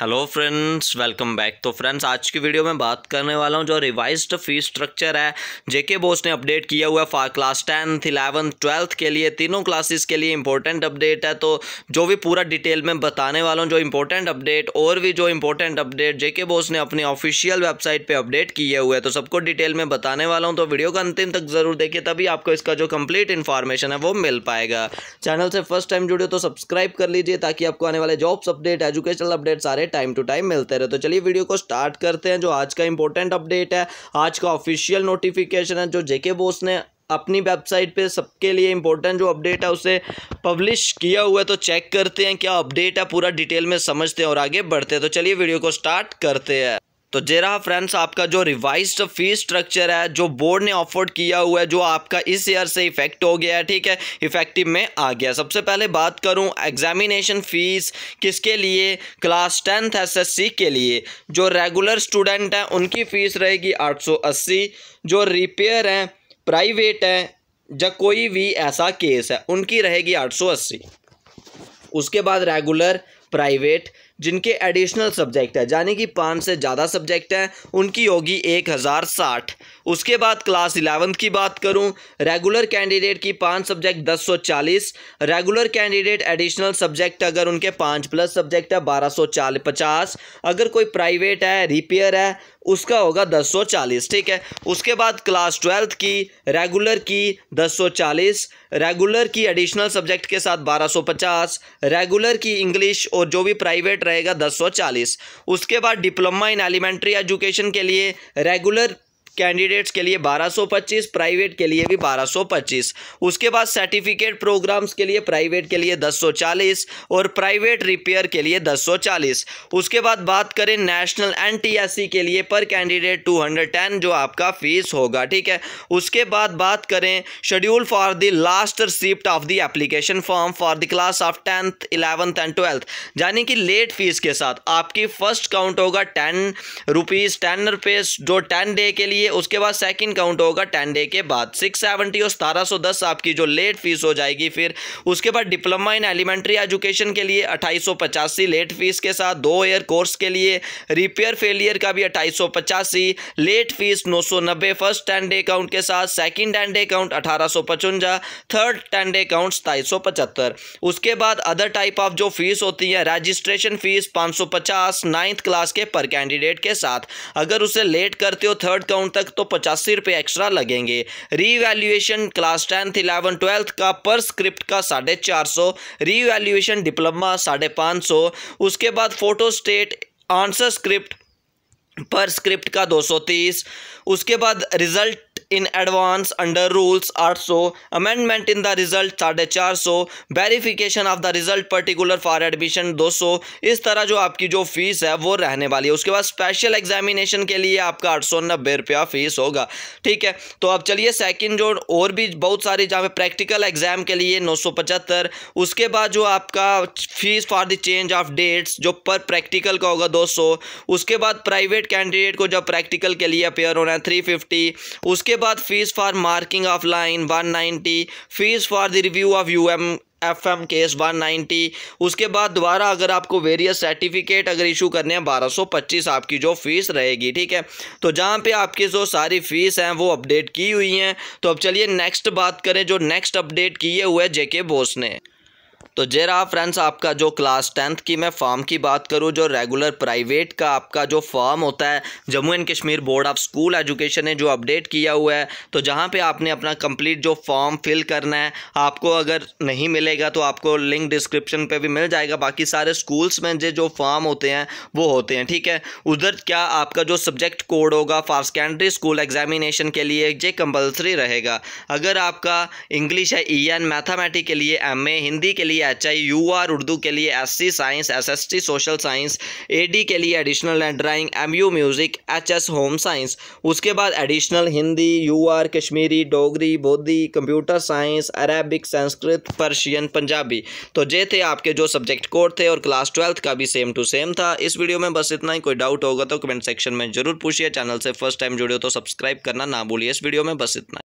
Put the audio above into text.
hello friends welcome back तो friends आज की वीडियो में बात करने वाला हूं जो रिवाइज्ड फी स्ट्रक्चर है जेके बोस ने अपडेट किया हुआ है क्लास टेंथ इलेवंथ ट्वेल्थ के लिए तीनों क्लासेस के लिए इंपॉर्टेंट अपडेट है तो जो भी पूरा डिटेल में बताने वाला हूं जो इंपॉर्टेंट अपडेट और भी जो इंपॉर्टेंट अपडेट जेके बोस ने अपनी ऑफिशियल वेबसाइट पर अपडेट किए हुए है तो सबको डिटेल में बताने वाला हूँ तो वीडियो का अंतिम तक ज़रूर देखिए तभी आपको इसका जो कम्प्लीट इन्फॉर्मेशन है वो मिल पाएगा चैनल से फर्स्ट टाइम जुड़े तो सब्सक्राइब कर लीजिए ताकि आपको आने वाले जॉब्स अपडेट एजुकेशनल अपडेट सारे टाइम टू टाइम मिलते रहे तो चलिए वीडियो को स्टार्ट करते हैं जो आज का इंपॉर्टेंट अपडेट है आज का ऑफिशियल नोटिफिकेशन है जो जेके बोस ने अपनी वेबसाइट पे सबके लिए इंपॉर्टेंट जो अपडेट है उसे पब्लिश किया हुआ है तो चेक करते हैं क्या अपडेट है पूरा डिटेल में समझते हैं और आगे बढ़ते हैं तो चलिए वीडियो को स्टार्ट करते हैं तो जे रहा फ्रेंड्स आपका जो रिवाइज्ड फी स्ट्रक्चर है जो बोर्ड ने ऑफर्ड किया हुआ है जो आपका इस ईयर से इफेक्ट हो गया है ठीक है इफेक्टिव में आ गया सबसे पहले बात करूं एग्जामिनेशन फीस किसके लिए क्लास टेंथ एसएससी के लिए जो रेगुलर स्टूडेंट हैं उनकी फ़ीस रहेगी 880 जो रिपेयर हैं प्राइवेट हैं या कोई भी ऐसा केस है उनकी रहेगी अस्सी उसके बाद रेगुलर प्राइवेट जिनके एडिशनल सब्जेक्ट है यानी कि पाँच से ज़्यादा सब्जेक्ट हैं उनकी होगी एक हज़ार साठ उसके बाद क्लास इलेवंथ की बात करूं रेगुलर कैंडिडेट की पांच सब्जेक्ट दस सौ चालीस रेगुलर कैंडिडेट एडिशनल सब्जेक्ट अगर उनके पाँच प्लस सब्जेक्ट है बारह सौ चालीस पचास अगर कोई प्राइवेट है रिपेयर है उसका होगा 1040 ठीक है उसके बाद क्लास ट्वेल्थ की रेगुलर की 1040 रेगुलर की एडिशनल सब्जेक्ट के साथ 1250 रेगुलर की इंग्लिश और जो भी प्राइवेट रहेगा 1040 उसके बाद डिप्लोमा इन एलिमेंट्री एजुकेशन के लिए रेगुलर कैंडिडेट्स के लिए 1225 प्राइवेट के लिए भी 1225 उसके बाद सर्टिफिकेट प्रोग्राम्स के लिए प्राइवेट के लिए 1040 और प्राइवेट रिपेयर के लिए 1040 उसके बाद बात करें नेशनल एनटीएससी के लिए पर कैंडिडेट 210 जो आपका फीस होगा ठीक है उसके बाद बात करें schedule for the last receipt of the application form for the class of tenth eleventh and twelfth यानी कि लेट फीस के साथ आपकी फर्स्ट काउंट होगा टेन रुपीज़ टेन रुपीज़ जो टेन डे के लिए चाहिए उसके बाद सेकंड काउंट होगा टेन डे के बाद सिक्स सेवेंटी और सतारह सौ दस आपकी जो लेट फीस हो जाएगी फिर उसके बाद डिप्लोमा इन एलिमेंट्री एजुकेशन के लिए अट्ठाईस सौ पचासी लेट फीस के साथ दो ईयर कोर्स के लिए रिपेयर फेलियर का भी अट्ठाईस सौ पचासी लेट फीस नौ सौ नब्बे फर्स्ट टेन डे काउंट के साथ सेकेंड टेन डे काउंट अठारह सौ पचवंजा थर्ड टेन डे काउंट सताईस सौ पचहत्तर उसके बाद अदर टाइप ऑफ जो फीस होती है रजिस्ट्रेशन फीस पाँच सौ पचास नाइन्थ क्लास के पर कैंडिडेट के साथ अगर उसे लेट करते हो थर्ड काउंट तक तो पचासी रुपये एक्स्ट्रा लगेंगे revaluation class tenth eleven twelfth का पर स्क्रिप्ट का साढ़े चार सौ रीवैल्यूएशन डिप्लोमा साढ़े पाँच सौ उसके बाद photostat answer script per script का दो सौ तीस उसके बाद result in advance under rules आठ सौ अमेंडमेंट इन द रिज़ल्ट साढ़े चार सौ verification of the result particular for admission दो सौ इस तरह जो आपकी जो फीस है वो रहने वाली है उसके बाद स्पेशल एग्जामिनेशन के लिए आपका आठ सौ नब्बे रुपया फीस होगा ठीक है तो अब चलिए सेकेंड जो और भी बहुत सारी जहाँ पे प्रैक्टिकल एग्जाम के लिए नौ सौ पचहत्तर उसके बाद जो आपका fees for the change of dates जो पर प्रैक्टिकल का होगा दो सौ उसके बाद प्राइवेट कैंडिडेट को जब प्रैक्टिकल के लिए अपेयर होना है थ्री फिफ्टी उसके बाद fees for marking of line 190 fees for the review of U M F M case one ninety उसके बाद दोबारा अगर आपको वेरियस सर्टिफिकेट अगर इशू करने हैं बारह सौ पच्चीस आपकी जो फ़ीस रहेगी ठीक है तो जहाँ पे आपकी जो सारी फ़ीस हैं वो अपडेट की हुई हैं तो अब चलिए नेक्स्ट बात करें जो नेक्स्ट अपडेट किए हुए जेके बोस ने तो जे रहा फ्रेंड्स आपका जो क्लास टेंथ की मैं फॉर्म की बात करूँ जो रेगुलर प्राइवेट का आपका जो फॉर्म होता है Jammu and Kashmir board of school education ने जो अपडेट किया हुआ है तो जहाँ पे आपने अपना कंप्लीट जो फॉर्म फिल करना है आपको अगर नहीं मिलेगा तो आपको लिंक डिस्क्रिप्शन पर भी मिल जाएगा बाकी सारे स्कूल्स में जो फॉर्म होते हैं वो होते हैं ठीक है उधर क्या आपका जो सब्जेक्ट कोड होगा फॉर सेकेंडरी स्कूल एग्जामिनेशन के लिए ये कंपल्सरी रहेगा अगर आपका इंग्लिश है ई एन मैथामेटिक के लिए एम हिंदी के लिए लिए H I U R Urdu के लिए S C science S S T social science A D के लिए additional drawing M U music H S home science उसके बाद additional Hindi U R Kashmiri Dogri Bodhi computer science Arabic Sanskrit Persian Punjabi तो ये थे आपके जो सब्जेक्ट कोड थे और क्लास ट्वेल्थ का भी सेम टू सेम था इस वीडियो में बस इतना ही कोई डाउट होगा तो कमेंट सेक्शन में जरूर पूछिए चैनल से फर्स्ट टाइम जुड़े हो तो सब्सक्राइब करना ना भूलिए इस वीडियो में बस इतना